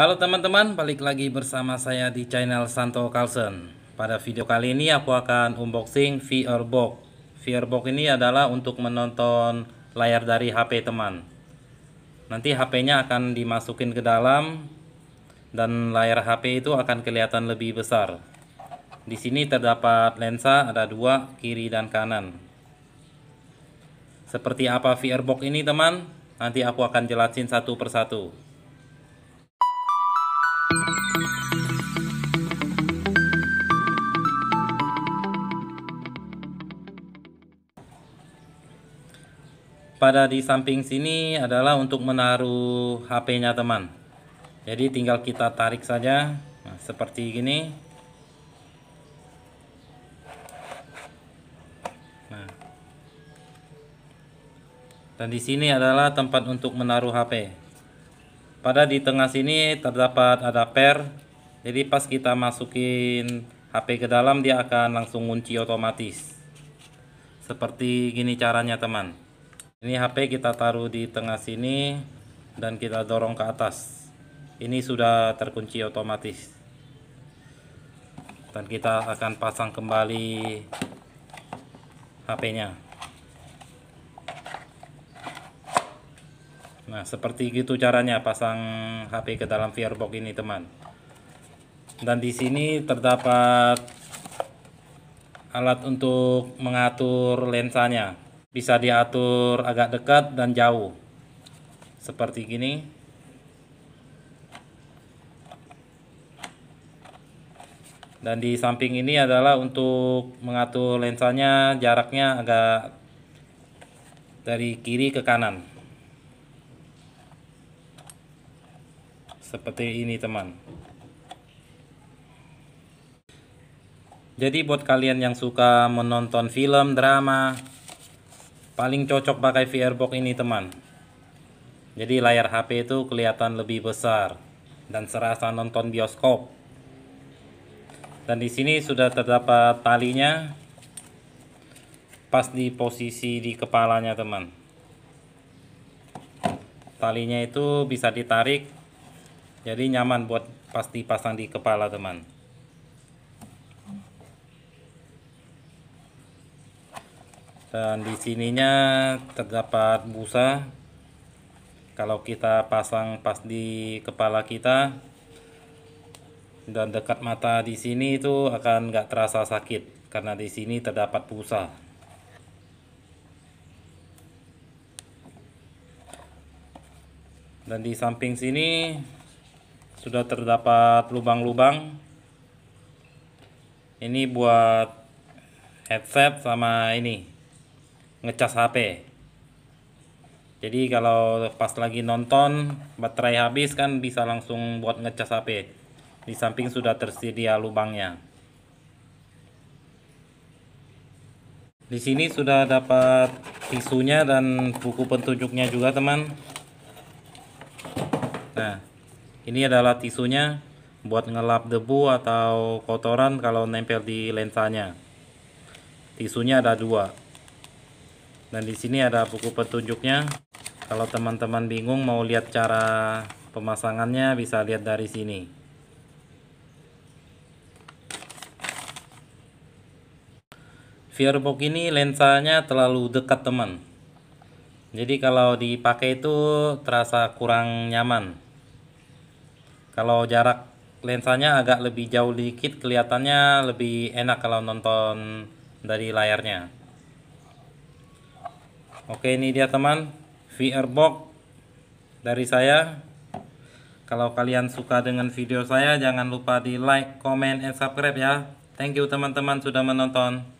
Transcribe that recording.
Halo teman-teman, balik lagi bersama saya di channel Santo Carlson. Pada video kali ini aku akan unboxing VR Box. VR Box ini adalah untuk menonton layar dari HP teman. Nanti HP-nya akan dimasukin ke dalam dan layar HP itu akan kelihatan lebih besar. Di sini terdapat lensa ada dua kiri dan kanan. Seperti apa VR Box ini teman? Nanti aku akan jelasin satu persatu. pada di samping sini adalah untuk menaruh HP-nya teman. Jadi tinggal kita tarik saja nah, seperti gini. Nah. Dan di sini adalah tempat untuk menaruh HP. Pada di tengah sini terdapat ada per. Jadi pas kita masukin HP ke dalam dia akan langsung kunci otomatis. Seperti gini caranya teman. Ini HP kita taruh di tengah sini dan kita dorong ke atas. Ini sudah terkunci otomatis. Dan kita akan pasang kembali HP-nya. Nah, seperti gitu caranya pasang HP ke dalam firebox ini, teman. Dan di sini terdapat alat untuk mengatur lensanya bisa diatur agak dekat dan jauh seperti gini dan di samping ini adalah untuk mengatur lensanya jaraknya agak dari kiri ke kanan seperti ini teman jadi buat kalian yang suka menonton film, drama paling cocok pakai VR box ini teman jadi layar HP itu kelihatan lebih besar dan serasa nonton bioskop dan di sini sudah terdapat talinya pas di posisi di kepalanya teman talinya itu bisa ditarik jadi nyaman buat pasti pasang di kepala teman dan di sininya terdapat busa kalau kita pasang pas di kepala kita dan dekat mata di sini itu akan nggak terasa sakit karena di sini terdapat busa dan di samping sini sudah terdapat lubang-lubang ini buat headset sama ini ngecas HP jadi kalau pas lagi nonton baterai habis kan bisa langsung buat ngecas HP di samping sudah tersedia lubangnya di sini sudah dapat tisunya dan buku petunjuknya juga teman nah ini adalah tisunya buat ngelap debu atau kotoran kalau nempel di lensanya tisunya ada dua dan di sini ada buku petunjuknya kalau teman-teman bingung mau lihat cara pemasangannya bisa lihat dari sini Firebox ini lensanya terlalu dekat teman jadi kalau dipakai itu terasa kurang nyaman kalau jarak lensanya agak lebih jauh dikit kelihatannya lebih enak kalau nonton dari layarnya Oke ini dia teman VR box dari saya. Kalau kalian suka dengan video saya jangan lupa di like, comment, and subscribe ya. Thank you teman-teman sudah menonton.